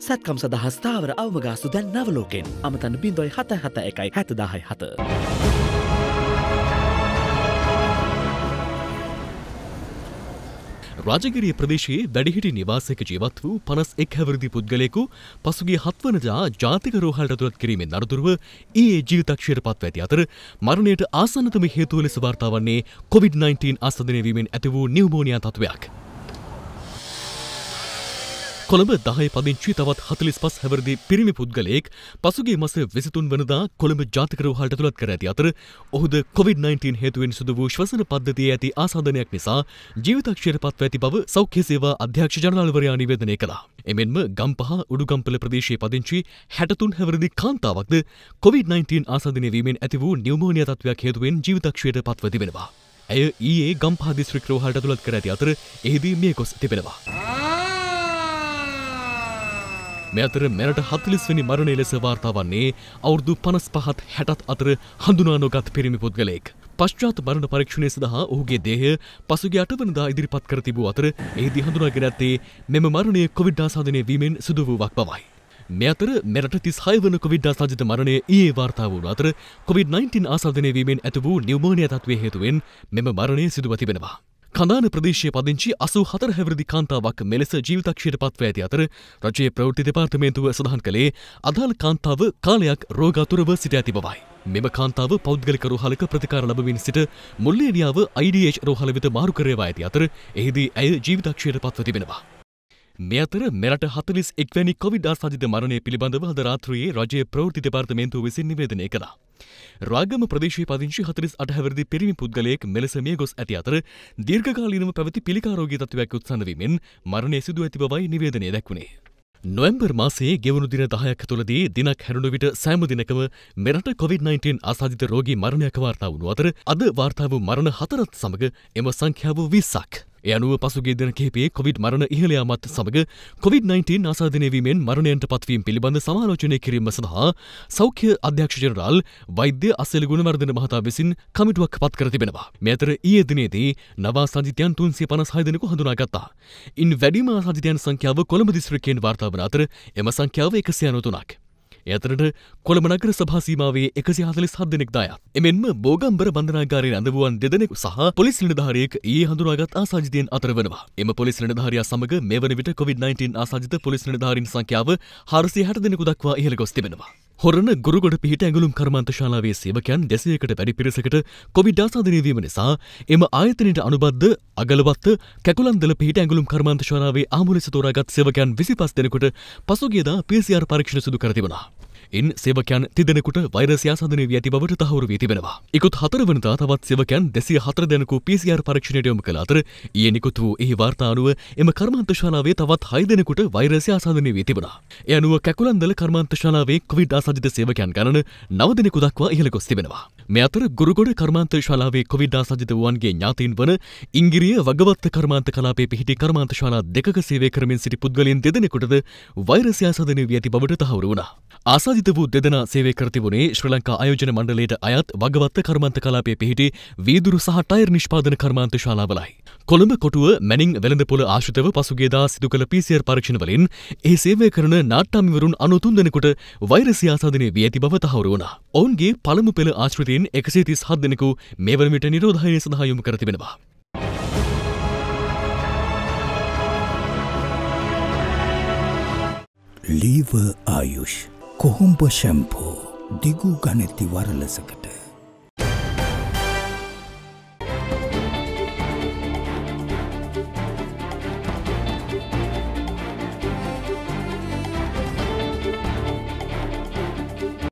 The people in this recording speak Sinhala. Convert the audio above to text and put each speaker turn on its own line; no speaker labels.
සැත්කම් සදහස්ථාවර අවමගාස්තු දැන් නවලෝකෙන් අමතන්න බින්දොයි හත හත එකයි හැතදාහයි හත. රාජගිරිය ප්‍රදේශයේ වැඩිහිටි නිවාසයක ජීවත් වූ පනස් එක් හැවරදි පුද්ගලයෙකු පසුගේ හත්වනදා ජාතික රෝහල් රතුරත් කිරීමෙන් අනතුරුව ඒ ජීවිතක්ෂයට පත්ව ඇති අතර මරණයට ආසන්නතම හේතුව ලෙස වාර්තා වන්නේ කොවිD-19 ආසදනය වීමෙන් ඇති වූ නිවමෝනියා තත්වයක්. කොළඹ දහය පදිංචි තවත් හතලිස් පස් හැවරදි පිරිමි පුද්ගලයෙක් පසුගේ මස විසිතුන් වනදා කොළඹ ජාතිකරවහට තුළත් කර ඇති අතර ඔහුද COොVID-19 හේතුවෙන් සුදු වූ ශ්වසන පද්ධතිය ඇති ආසාධනයක් නිසා ජීවිතක්ෂයට පත්ව ඇති බව සෞඛ්‍ය සේවා අධ්‍යක්ෂ ජනලවරයා නිවේදනය කළා. එමෙන්ම ගම්පහ උඩුගම්පල ප්‍රදේශයේ පදිංචි හැටතුන් හැවරදි කාන්තාවක්ද COොVID-19 ආසාධනය වීමෙන් ඇති වූ නිවමෝනිය තත්වයක් හේතුවෙන් ජීවිතක්ෂයට පත්ව තිබෙනවා. ඇය ඊයේ ගම්පා දිස්ත්‍රික්‍රෝහල්ට තුළත් කර ඇති අතර එහිදී මේ ගොස් තිබෙනවා. මේ අතර මෙරට 40 වෙනි මරණය ලෙස වාර්තා වන්නේ අවුරුදු 55ත් 60ත් අතර හඳුනා නොගත් පිරිමි පුද්ගලයෙක්. පශ්චාත් මරණ පරීක්ෂණය සඳහා ඔහුගේ දේහය පසුගිය අටවනදා ඉදිරිපත් කර තිබූ අතර එහිදී හඳුනාගෙන ඇත්තේ මෙම මරණය කොවිඩ් ආසාදනය වීමෙන් සිදු වූවක් බවයි. මේ අතර මෙරට 36 වන කොවිඩ් ආසාදිත මරණය ඊයේ වාර්තා වුණු අතර කොවිඩ්-19 ආසාදනය වීමෙන් ඇති වූ නිව්මෝනියා තත්ත්වයේ හේතුවෙන් මෙම මරණය සිදුව තිබෙනවා. කඳාන ප්‍රදේශය පදිංචි අසූ හතර හැවිරදි කාන්තාවක් මෙලෙස ජීවිතක්ෂයට පත්ව ඇති අතර රජයේ ප්‍රවෘත්ති දෙපාර්තමේන්තුව සඳහන් කළේ අදාළ කාන්තාව කාලයක් රෝගාතුරව සිට ඇති බවයි. මෙම කාන්තාව පෞද්ගලික රෝහලක ප්‍රතිකාර ලබමින් සිට මුල්ලේඩියාව IDH රෝහල වෙත මාරු කරේවා ඇති අතර එහිදී ඇය ජීවිතක්ෂයට පත්ව තිබෙනවා. මේ අතර මෙරට හතලිස් එක්වැනි කොවිඩා සජිත මරණය පිළිබඳව අද රාත්‍රයේ රජය ප්‍රවෘති දෙපාර්තමේන්තුව විසින් නිවේදනය කළා. රාගම ප්‍රදේශයේ පදිංචි හතලිස් අටහැවරදි පිරිමි පුද්ගලයෙක් මෙලෙස මිය ගොස් ඇති අතර දීර්ඝකාලීනව පැවති පිළිකාරෝගී තත්ත්වයක් උත්සන්න වීමෙන් මරණය සිදු ඇති බවයි නිවේදනය දැක්වුණේ. නොවැම්බර් මාසේ ගෙවුණු දින දහයක් තුළදී දිනක් හැරුණු විට සෑම දිනකම මෙරට කොවිD-19 ආසාදිත රෝගී මරණයක් වාර්තා වුණු අතර අද වාර්තා වූ මරණ හතරත් සමග එම සංඛ්‍යාව 20ක්. එයනුව පසුගේ දෙන කහිපේ කොවිඩ් මරණ ඉහලයාමත් සමඟ කොවිD-19 ආසාධනයවීමෙන් මරණයන්ට පත්වීම් පිළිබඳ සමාලෝචනය කිරීම සඳහා සෞඛ්‍ය අධ්‍යක්ෂ ජනරාල් වෛද්‍ය අසල ගුණවර්ධන මහතා විසින් කමිටුවක් පත් කර තිබෙනවා. මෙතර ඊයේ දිනේදී නවා සජිතයන් තුන්සිය පනස් හය දෙනෙකු හඳුනාගත්තා. ඉන් වැඩිම ආසාධිතයන් සංඛ්‍යාව කොළඹ දිස්ත්‍රික්කයෙන් වාර්තා වන අතර එම සංඛ්‍යාව එකසිය අනතුනක්. එතරට කොළමනගර සභාසීමාවේ එකසි හතලි සද්දෙනෙක් දාය. එමෙන්ම බෝගම්බර බන්ධනාගාරය අඳුවන් දෙදෙනෙකු සහ පොලිස් නිලධාරයෙක් ඒ හඳුනාගත් ආසාජිතයෙන් අතර වනවා. එම පොලිස් නිලධාරියා සමග මෙවන විට කොවිD-19 ආසාජිත පොලිස් නිලධාරීන් සංඛ්‍යාව හරසිය හැට දෙනෙකු දක්වා ඉහළ ගොස් තිබෙනවා. හොරන ගුරුගොඩ පිහිට ඇඟලුම් කර්මාන්තශාලාවේ සේවකයන් දෙසයකට වැඩි පිරිසකට කොවිඩ් ආසාධනයවීම නිසා එම ආයතනයට අනුබද්ධ අගලවත්ත කැකුලන්දල පිහිට ඇඟලුම් කර්මාන්තශාලාවේ ආමුලෙස තෝරාගත් සේවකයන් විසි පස් දෙනකොට පසුගියදා පිසිR පරීක්ෂණ සිදු කර තිබුණා. එන් සෙවකයන් තිදෙනකුට වෛරසියා සඳනය වී ඇති බවට තහවුරු වී තිබෙනවා. ඉකුත් හතර වනතා තවත් සෙවකයන් දෙසිය හතර දෙනකු PCR පරීක්ෂණයට යොමු කළ අතර ඊයේ නිකුත් වූ එහි වාර්තානුව එම කර්මාන්තශාලාවේ තවත් හය දෙනෙකුට වෛරසියා සඳනය වී තිබුණා. එය අනුව කැකුලන්දල කර්මාන්තශාලාවේ කොවිඩ් ආසාදිත සේවකයන් ගණන නව දෙනෙකු දක්වා ඉහළ ගොස් තිබෙනවා. මේ අතර ගුරුගොඩ කර්මාන්තශාලාවේ කොවිඩ් ආසාදිත වුවන්ගේ ඥාතීන් වන ඉංගිරිය වගවත්ත කර්මාන්ත කලාපේ පිහිටි කර්මාන්තශාලා දෙකක සේවය කරමින් සිටි පුද්ගලයන් දෙදෙනෙකුටද වෛරසියා සඳනය වී ඇති බවට තහවුරු වුණා. ආසාදිත බන්ධිත වූ දෙදෙනා සේවය කර තිබුණේ ශ්‍රී ලංකා ආයෝජන මණ්ඩලයට අයත් වගවත්ත කර්මාන්ත කලාපයේ පිහිටි වීදුරු සහ ටයර් නිෂ්පාදන කර්මාන්ත ශාලාවලයි. කොළඹ කොටුව මැනිින් වෙළඳපොළ ආශ්‍රිතව පසුගේදා සිදු කළ පිසිර් පරීක්ෂණවලින් ඒ සේවය කරන නාට්ටමිවරුන් අනුතුන් දෙනෙකුට වෛරසියාසාධනය වී ඇති බව තහවුරු වුණා. ඔවුන්ගේ පළමු පෙළ ආශ්‍රිතයෙන් එකසේ තිස් හත් දෙනෙකු මේ වන විට නිරෝධායනය සඳහා යොමු කර තිබෙනවා. Leave Ayush. කොහොම්ප ශැම්පෝ දිගු ගනිති වරලසකට